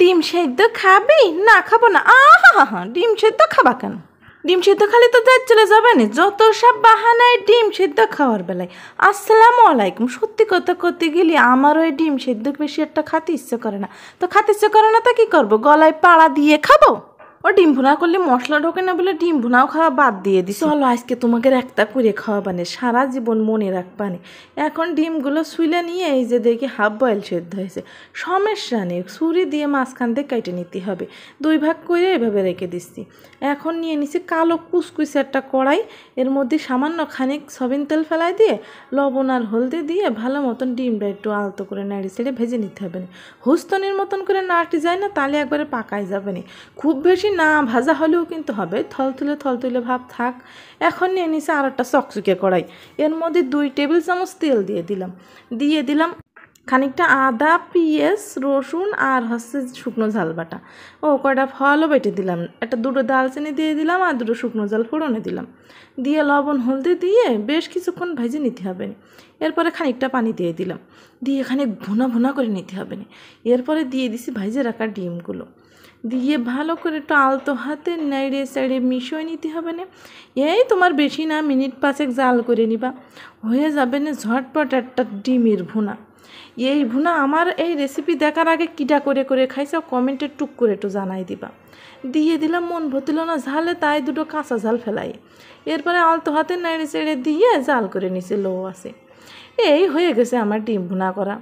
ডিম সেদ্ধ খাবি না খাবো না আহা ডিম সেদ্ধ খাবা কেন ডিম সেদ্ধ খালে তো দেখ চলে যাবে না যত সব বাহানায় ডিম সেদ্ধ খাওয়ার বেলায় আসসালামু আলাইকুম সত্যি কথা করতে গেলে আমার ওই ডিম সেদ্ধ বেশি একটা খাতে ইচ্ছে করে না তো খাতে ইচ্ছে করে না তা কী করবো গলায় পাড়া দিয়ে খাবো ও ডিম ভুনা করলে মশলা ঢোকে না বলে ডিম ভুনাও খাওয়া বাদ দিয়ে দিস চলো আজকে তোমাকে একটা করে খাওয়া বানে সারা জীবন মনে রাখবানে এখন ডিমগুলো শুইলে নিয়ে এই যে দেখি হাফ বয়েল সেদ্ধ হয়েছে সমস্যা নেই ছুরি দিয়ে মাঝখান থেকে কেটে নিতে হবে দুই ভাগ করে এভাবে রেখে দিচ্ছি এখন নিয়ে নিছি কালো কুসকুসে একটা কড়াই এর মধ্যে সামান্য খানিক সবিন তেল ফেলাই দিয়ে লবণ আর হলদি দিয়ে ভালো মতন ডিমটা একটু আলতো করে নাড়ি ছেড়ে ভেজে নিতে হবে না হুস্তনির মতন করে নাটি যায় না তাহলে একবারে পাকাই যাবে না খুব বেশি না ভাজা হলেও কিন্তু হবে থল তুলে ভাব থাক এখন নিয়ে নিছে আর একটা চকচকে কড়াই এর মধ্যে দুই টেবিল চামচ তেল দিয়ে দিলাম দিয়ে দিলাম খানিকটা আদা পিঁয়াজ রসুন আর হচ্ছে শুকনো ঝাল বাটা ও কয়টা ফলও বেটে দিলাম একটা দুটো দালচিনি দিয়ে দিলাম আর দুটো শুকনো ঝাল ফোড়নে দিলাম দিয়ে লবণ হলদি দিয়ে বেশ কিছুক্ষণ ভেজে নিতে হবে এরপরে খানিকটা পানি দিয়ে দিলাম দিয়ে খানিক ঘুনা ভুনা করে নিতে হবে এরপরে দিয়ে দিছি ভেজে রাখা ডিমগুলো দিয়ে ভালো করে একটু আলতো হাতে নেড়ে সাইড়ে মিশিয়ে নিতে হবে না এই তোমার বেশি না মিনিট পাঁচেক জাল করে নিবা হয়ে যাবে না ঝটপট একটা ডিমের ভুনা এই ভুনা আমার এই রেসিপি দেখার আগে কিডা করে করে খাইছো কমেন্টে টুক করে একটু জানাই দিবা দিয়ে দিলাম মন ভতিল না ঝালে তাই দুটো কাঁচা ঝাল ফেলাই এরপরে আলতো হাতে নাইড়ে চেড়ে দিয়ে জাল করে নিছে লো আসে এই হয়ে গেছে আমার ডিম ভুনা করা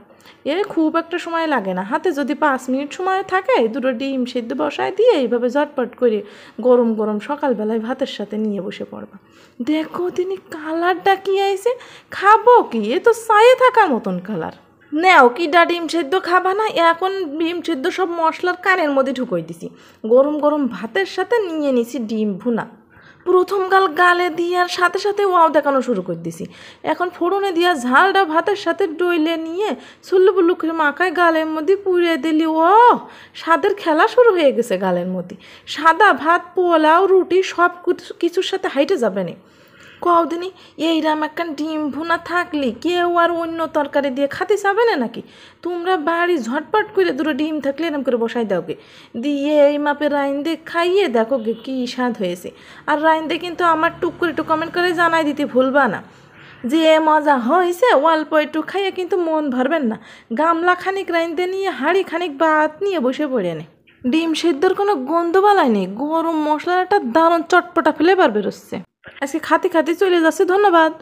এ খুব একটা সময় লাগে না হাতে যদি পাঁচ মিনিট সময় থাকে দুটো ডিম সেদ্ধ বসায় দিয়ে এইভাবে ঝটপট করে গরম গরম সকালবেলায় ভাতের সাথে নিয়ে বসে পড়বা দেখো তিনি কালারটা কি আইছে খাবো কি এ তো সায়ে থাকা মতন কালার নেও কিডা ডিম সেদ্ধ খাবা না এখন ডিম সেদ্ধ সব মশলার কানের মধ্যে ঢুকই দিছি গরম গরম ভাতের সাথে নিয়ে নিছি ডিম ভুনা প্রথম গাল গালে দিয়ার সাথে সাথে ওয়াও দেখানো শুরু করে দিছি এখন ফোড়নে দিয়া ঝালটা ভাতের সাথে ডইলে নিয়ে সুল্লু করে মাখায় গালের মধ্যে পুড়িয়ে দিলি ও স্বাদের খেলা শুরু হয়ে গেছে গালের মধ্যে সাদা ভাত পোলাও রুটি সব কিছুর সাথে হাইটে যাবে না কদিনই এইরাম একখান ডিম ভুনা থাকলে কেউ আর অন্য তরকারি দিয়ে খাতে চাবে না নাকি তোমরা বাড়ি ঝটপট করে দুটো ডিম থাকলে এরম করে বসাই দাও গে দিয়ে এই মাপে রাইন্দে খাইয়ে দেখো কী স্বাদ হয়েছে আর রাইন্দে কিন্তু আমার টুক করে একটু কমেন্ট করে জানাই দিতে ভুলবা না যে মজা হয়েছে অল্প একটু খাইয়ে কিন্তু মন ভরবেন না গামলা খানিক রাইন্দে নিয়ে হাড়ি খানিক বাত নিয়ে বসে পড়ে নে ডিম সেদ্ধর কোনো গন্ধ নেই গরম মশলাটা দারুণ চটপটা ফেলে বার রসছে আজকে খাতে খাতে চলে যাচ্ছে ধন্যবাদ